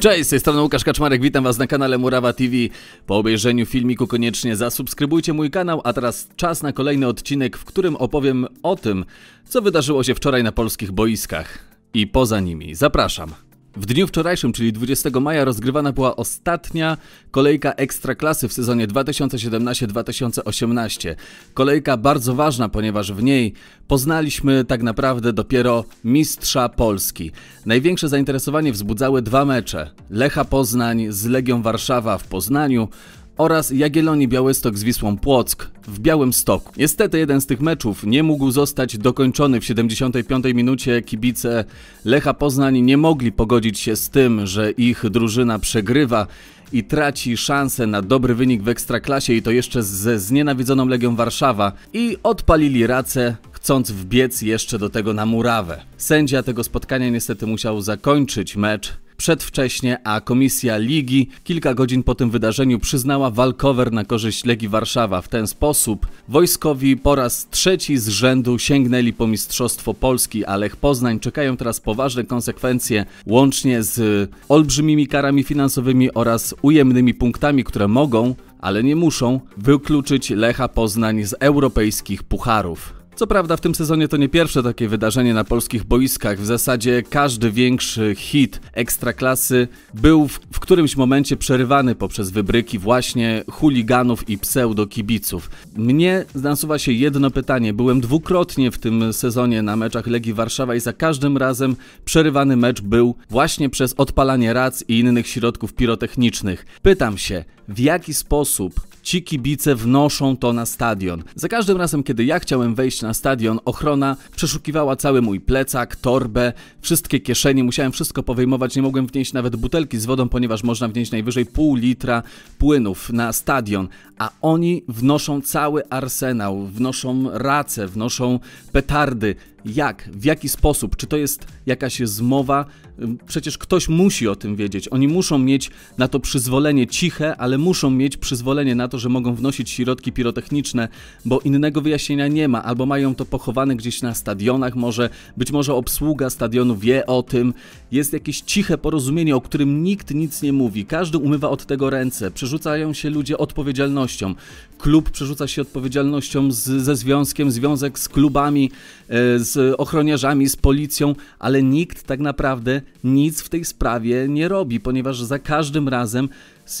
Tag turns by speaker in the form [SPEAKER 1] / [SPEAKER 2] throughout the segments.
[SPEAKER 1] Cześć, z tej strony Łukasz Kaczmarek, witam Was na kanale Murawa TV. Po obejrzeniu filmiku koniecznie zasubskrybujcie mój kanał, a teraz czas na kolejny odcinek, w którym opowiem o tym, co wydarzyło się wczoraj na polskich boiskach i poza nimi. Zapraszam. W dniu wczorajszym, czyli 20 maja, rozgrywana była ostatnia kolejka ekstraklasy w sezonie 2017-2018. Kolejka bardzo ważna, ponieważ w niej poznaliśmy tak naprawdę dopiero mistrza Polski. Największe zainteresowanie wzbudzały dwa mecze: Lecha Poznań z Legią Warszawa w Poznaniu oraz Jagiellonii Białystok z Wisłą Płock w Białym Stoku. Niestety jeden z tych meczów nie mógł zostać dokończony w 75 minucie. Kibice Lecha Poznań nie mogli pogodzić się z tym, że ich drużyna przegrywa i traci szansę na dobry wynik w Ekstraklasie i to jeszcze ze znienawidzoną Legią Warszawa i odpalili racę chcąc wbiec jeszcze do tego na murawę. Sędzia tego spotkania niestety musiał zakończyć mecz przedwcześnie, a komisja ligi kilka godzin po tym wydarzeniu przyznała walkover na korzyść Legii Warszawa. W ten sposób wojskowi po raz trzeci z rzędu sięgnęli po Mistrzostwo Polski, a Lech Poznań czekają teraz poważne konsekwencje, łącznie z olbrzymimi karami finansowymi oraz ujemnymi punktami, które mogą ale nie muszą wykluczyć Lecha Poznań z europejskich pucharów. Co prawda w tym sezonie to nie pierwsze takie wydarzenie na polskich boiskach. W zasadzie każdy większy hit ekstraklasy był w, w którymś momencie przerywany poprzez wybryki właśnie chuliganów i pseudo-kibiców. Mnie nasuwa się jedno pytanie. Byłem dwukrotnie w tym sezonie na meczach Legii Warszawa i za każdym razem przerywany mecz był właśnie przez odpalanie rac i innych środków pirotechnicznych. Pytam się, w jaki sposób ci kibice wnoszą to na stadion. Za każdym razem, kiedy ja chciałem wejść na stadion, ochrona przeszukiwała cały mój plecak, torbę, wszystkie kieszenie, musiałem wszystko powyjmować, nie mogłem wnieść nawet butelki z wodą, ponieważ można wnieść najwyżej pół litra płynów na stadion, a oni wnoszą cały arsenał, wnoszą race, wnoszą petardy, jak, w jaki sposób, czy to jest jakaś zmowa. Przecież ktoś musi o tym wiedzieć. Oni muszą mieć na to przyzwolenie ciche, ale muszą mieć przyzwolenie na to, że mogą wnosić środki pirotechniczne, bo innego wyjaśnienia nie ma, albo mają to pochowane gdzieś na stadionach, może być może obsługa stadionu wie o tym. Jest jakieś ciche porozumienie, o którym nikt nic nie mówi. Każdy umywa od tego ręce. Przerzucają się ludzie odpowiedzialnością. Klub przerzuca się odpowiedzialnością z, ze związkiem, związek z klubami, e, z z ochroniarzami, z policją, ale nikt tak naprawdę nic w tej sprawie nie robi, ponieważ za każdym razem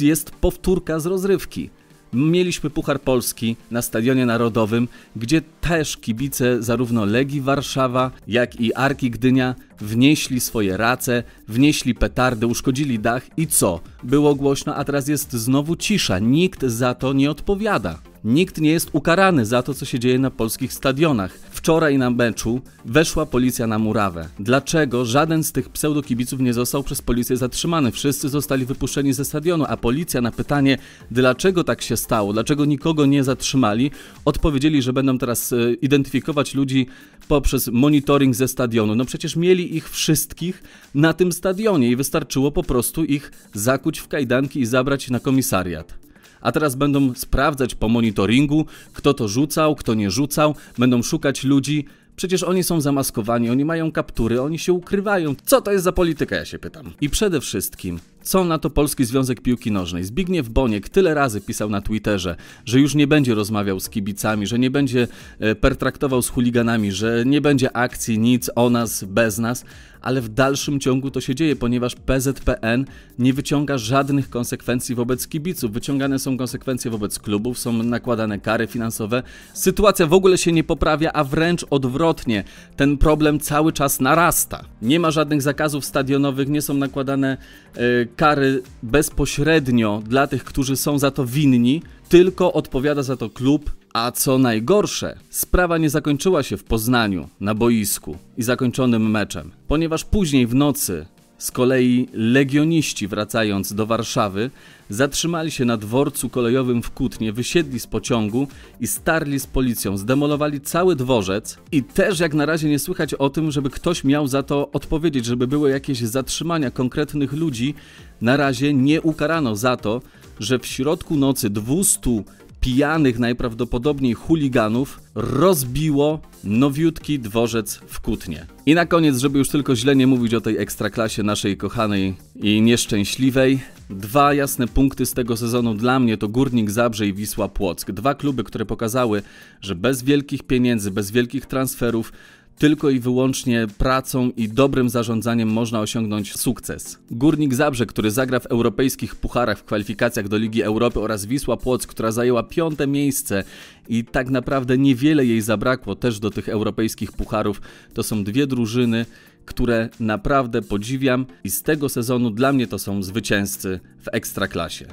[SPEAKER 1] jest powtórka z rozrywki. Mieliśmy Puchar Polski na Stadionie Narodowym, gdzie też kibice zarówno Legii Warszawa, jak i Arki Gdynia wnieśli swoje race, wnieśli petardy, uszkodzili dach i co? Było głośno, a teraz jest znowu cisza. Nikt za to nie odpowiada. Nikt nie jest ukarany za to, co się dzieje na polskich stadionach. Wczoraj na meczu weszła policja na murawę. Dlaczego żaden z tych pseudokibiców nie został przez policję zatrzymany? Wszyscy zostali wypuszczeni ze stadionu, a policja na pytanie, dlaczego tak się stało, dlaczego nikogo nie zatrzymali, odpowiedzieli, że będą teraz e, identyfikować ludzi poprzez monitoring ze stadionu. No przecież mieli ich wszystkich na tym stadionie i wystarczyło po prostu ich zakuć w kajdanki i zabrać na komisariat a teraz będą sprawdzać po monitoringu, kto to rzucał, kto nie rzucał, będą szukać ludzi. Przecież oni są zamaskowani, oni mają kaptury, oni się ukrywają. Co to jest za polityka, ja się pytam. I przede wszystkim, co na to Polski Związek Piłki Nożnej? Zbigniew Boniek tyle razy pisał na Twitterze, że już nie będzie rozmawiał z kibicami, że nie będzie e, pertraktował z chuliganami, że nie będzie akcji nic o nas, bez nas, ale w dalszym ciągu to się dzieje, ponieważ PZPN nie wyciąga żadnych konsekwencji wobec kibiców. Wyciągane są konsekwencje wobec klubów, są nakładane kary finansowe. Sytuacja w ogóle się nie poprawia, a wręcz odwrotnie. Ten problem cały czas narasta. Nie ma żadnych zakazów stadionowych, nie są nakładane e, kary bezpośrednio dla tych, którzy są za to winni, tylko odpowiada za to klub, a co najgorsze, sprawa nie zakończyła się w Poznaniu, na boisku i zakończonym meczem, ponieważ później w nocy z kolei legioniści, wracając do Warszawy, zatrzymali się na dworcu kolejowym w Kutnie, wysiedli z pociągu i starli z policją, zdemolowali cały dworzec i też jak na razie nie słychać o tym, żeby ktoś miał za to odpowiedzieć, żeby były jakieś zatrzymania konkretnych ludzi. Na razie nie ukarano za to, że w środku nocy 200 pijanych najprawdopodobniej chuliganów rozbiło nowiutki dworzec w Kutnie. I na koniec, żeby już tylko źle nie mówić o tej ekstraklasie naszej kochanej i nieszczęśliwej, dwa jasne punkty z tego sezonu dla mnie to Górnik Zabrze i Wisła Płock. Dwa kluby, które pokazały, że bez wielkich pieniędzy, bez wielkich transferów tylko i wyłącznie pracą i dobrym zarządzaniem można osiągnąć sukces. Górnik Zabrze, który zagra w europejskich pucharach w kwalifikacjach do Ligi Europy oraz Wisła Płock, która zajęła piąte miejsce i tak naprawdę niewiele jej zabrakło też do tych europejskich pucharów, to są dwie drużyny, które naprawdę podziwiam i z tego sezonu dla mnie to są zwycięzcy w Ekstraklasie.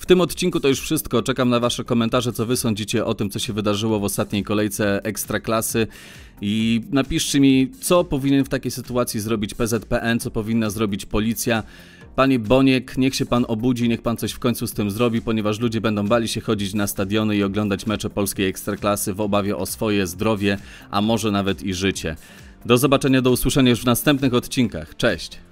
[SPEAKER 1] W tym odcinku to już wszystko. Czekam na Wasze komentarze, co Wy sądzicie o tym, co się wydarzyło w ostatniej kolejce Ekstraklasy. I napiszcie mi, co powinien w takiej sytuacji zrobić PZPN, co powinna zrobić policja. Panie Boniek, niech się pan obudzi, niech pan coś w końcu z tym zrobi, ponieważ ludzie będą bali się chodzić na stadiony i oglądać mecze polskiej ekstraklasy w obawie o swoje zdrowie, a może nawet i życie. Do zobaczenia, do usłyszenia już w następnych odcinkach. Cześć!